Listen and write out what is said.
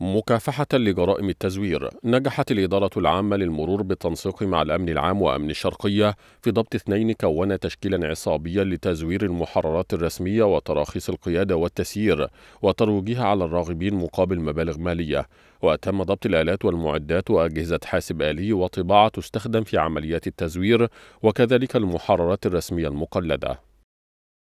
مكافحة لجرائم التزوير نجحت الإدارة العامة للمرور بالتنسيق مع الأمن العام وأمن الشرقية في ضبط اثنين كونا تشكيلا عصابيا لتزوير المحررات الرسمية وتراخيص القيادة والتسيير وترويجها على الراغبين مقابل مبالغ مالية وتم ضبط الآلات والمعدات وأجهزة حاسب آلي وطباعة تستخدم في عمليات التزوير وكذلك المحررات الرسمية المقلدة